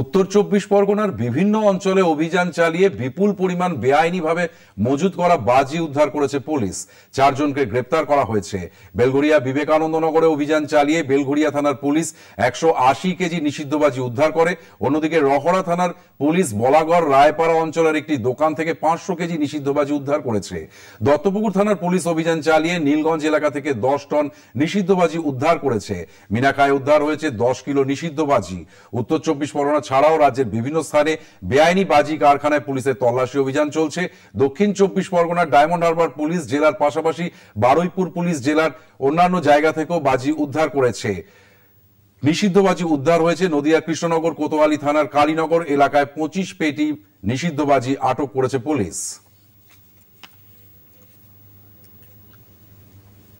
উত্তর চব্বিশ পরগনার বিভিন্ন অঞ্চলে অভিযান চালিয়ে বিপুল পরিমাণ বেআইনিভাবে মজুদ করা বাজি উদ্ধার করেছে পুলিশ চারজনকে গ্রেপ্তার করা হয়েছে বেলঘড়িয়া বিবেকানন্দ নগরে অভিযান চালিয়ে বেলঘড়িয়া থানার পুলিশ একশো আশি কেজি নিষিদ্ধ বাজি উদ্ধার করে অন্যদিকে রহড়া থানার পুলিশ বলাগড় রায়পাড়া অঞ্চলের একটি দোকান থেকে পাঁচশো কেজি নিষিদ্ধ বাজি উদ্ধার করেছে দত্তপুকুর থানার পুলিশ অভিযান চালিয়ে নীলগঞ্জ এলাকা থেকে দশ টন নিষিদ্ধ বাজি উদ্ধার করেছে মিনাকায় উদ্ধার হয়েছে দশ কিলো নিষিদ্ধ বাজি উত্তর চব্বিশ পরগনা ঘটনা ছাড়াও রাজ্যের বিভিন্ন স্থানে বেআইনি বাজি কারখানায় পুলিশের তল্লাশি অভিযান চলছে দক্ষিণ চব্বিশ পরগনার ডায়মন্ড হারবার পুলিশ জেলার পাশাপাশি বারুইপুর পুলিশ জেলার অন্যান্য জায়গা থেকেও বাজি উদ্ধার করেছে নিষিদ্ধ বাজি উদ্ধার হয়েছে নদিয়া কৃষ্ণনগর কোতোয়ালি থানার কালীনগর এলাকায় পঁচিশ পেটি নিষিদ্ধ বাজি আটক করেছে পুলিশ